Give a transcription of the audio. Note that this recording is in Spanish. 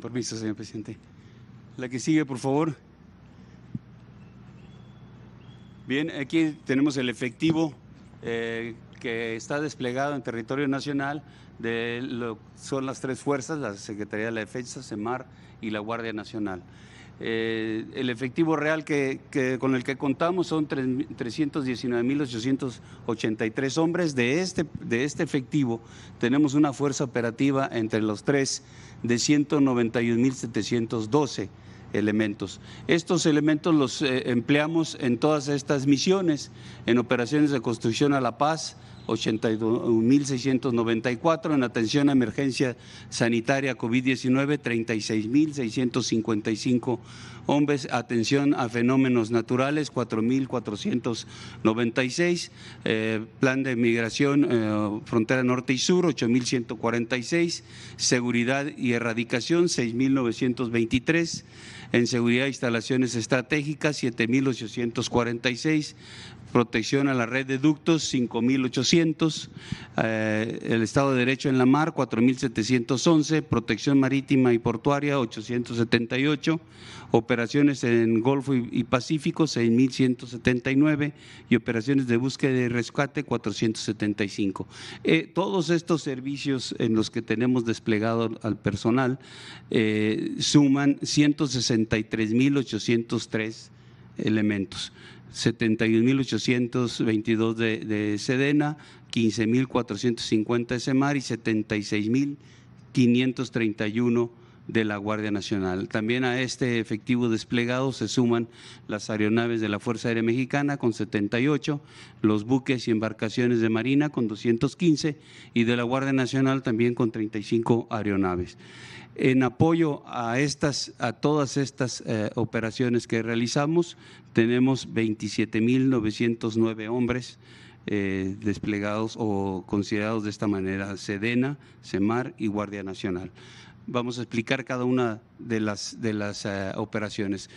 permiso, señor presidente. La que sigue, por favor. Bien, aquí tenemos el efectivo eh, que está desplegado en territorio nacional de lo, son las tres fuerzas, la Secretaría de la Defensa, CEMAR y la Guardia Nacional. Eh, el efectivo real que, con el que contamos son 319.883 hombres. De este, de este efectivo tenemos una fuerza operativa entre los tres de 191.712 elementos. Estos elementos los eh, empleamos en todas estas misiones, en operaciones de construcción a la paz, 81.694, en atención a emergencia sanitaria COVID-19 36.655 hombres, atención a fenómenos naturales 4.496, eh, plan de migración eh, frontera norte y sur 8.146, seguridad y erradicación 6.923 en seguridad e instalaciones estratégicas 7.846, protección a la red de ductos 5.800, eh, el Estado de Derecho en la mar 4.711, protección marítima y portuaria 878, operaciones en Golfo y Pacífico 6.179 y operaciones de búsqueda y rescate 475. Eh, todos estos servicios en los que tenemos desplegado al personal eh, suman 160 73.803 elementos, 71.822 de, de Sedena, 15.450 de SEMAR y 76.531 de la Guardia Nacional. También a este efectivo desplegado se suman las aeronaves de la Fuerza Aérea Mexicana con 78, los buques y embarcaciones de Marina con 215 y de la Guardia Nacional también con 35 aeronaves. En apoyo a, estas, a todas estas eh, operaciones que realizamos, tenemos 27.909 hombres eh, desplegados o considerados de esta manera, Sedena, Semar y Guardia Nacional. Vamos a explicar cada una de las, de las eh, operaciones.